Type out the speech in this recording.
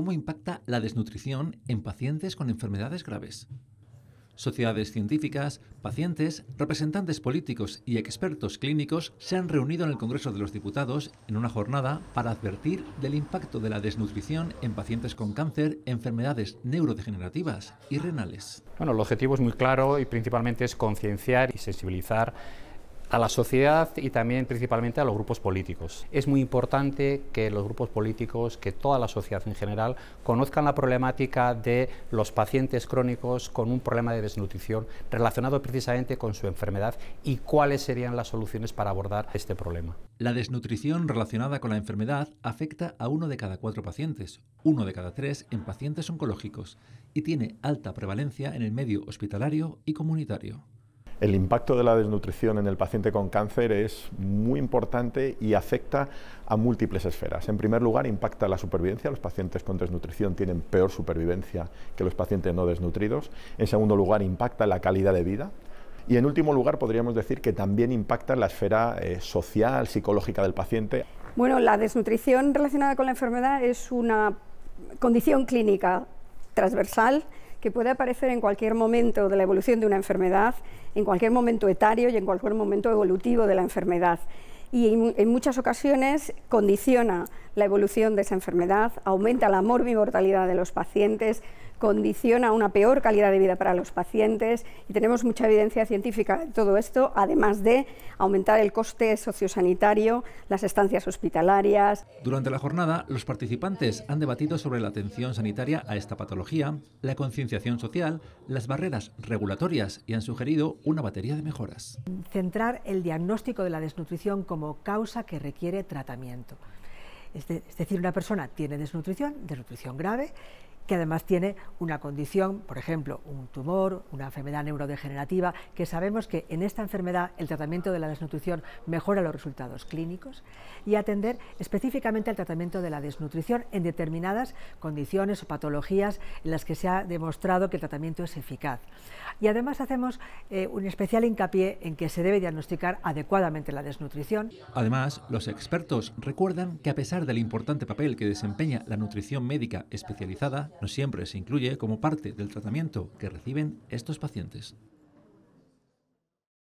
¿Cómo impacta la desnutrición en pacientes con enfermedades graves? Sociedades científicas, pacientes, representantes políticos y expertos clínicos se han reunido en el Congreso de los Diputados en una jornada para advertir del impacto de la desnutrición en pacientes con cáncer, enfermedades neurodegenerativas y renales. Bueno, el objetivo es muy claro y principalmente es concienciar y sensibilizar a la sociedad y también principalmente a los grupos políticos. Es muy importante que los grupos políticos, que toda la sociedad en general, conozcan la problemática de los pacientes crónicos con un problema de desnutrición relacionado precisamente con su enfermedad y cuáles serían las soluciones para abordar este problema. La desnutrición relacionada con la enfermedad afecta a uno de cada cuatro pacientes, uno de cada tres en pacientes oncológicos y tiene alta prevalencia en el medio hospitalario y comunitario el impacto de la desnutrición en el paciente con cáncer es muy importante y afecta a múltiples esferas. En primer lugar, impacta la supervivencia. Los pacientes con desnutrición tienen peor supervivencia que los pacientes no desnutridos. En segundo lugar, impacta la calidad de vida. Y en último lugar, podríamos decir que también impacta la esfera eh, social, psicológica del paciente. Bueno, la desnutrición relacionada con la enfermedad es una condición clínica transversal que puede aparecer en cualquier momento de la evolución de una enfermedad, en cualquier momento etario y en cualquier momento evolutivo de la enfermedad. Y en, muchas ocasiones condiciona la evolución de esa enfermedad, aumenta la mortalidad de los pacientes, condiciona una peor calidad de vida para los pacientes y tenemos mucha evidencia científica de todo esto, además de aumentar el coste sociosanitario, las estancias hospitalarias. Durante la jornada, los participantes han debatido sobre la atención sanitaria a esta patología, la concienciación social, las barreras regulatorias y han sugerido una batería de mejoras. Centrar el diagnóstico de la desnutrición como causa que requiere tratamiento. Es, decir, una persona tiene desnutrición, desnutrición grave, que además tiene una condición, por ejemplo, un tumor, una enfermedad neurodegenerativa, que sabemos que en esta enfermedad el tratamiento de la desnutrición mejora los resultados clínicos, y atender específicamente al tratamiento de la desnutrición en determinadas condiciones o patologías en las que se ha demostrado que el tratamiento es eficaz. Y además hacemos eh, un especial hincapié en que se debe diagnosticar adecuadamente la desnutrición. Además, los expertos recuerdan que a pesar del importante papel que desempeña la nutrición médica especializada, no siempre se incluye como parte del tratamiento que reciben estos pacientes.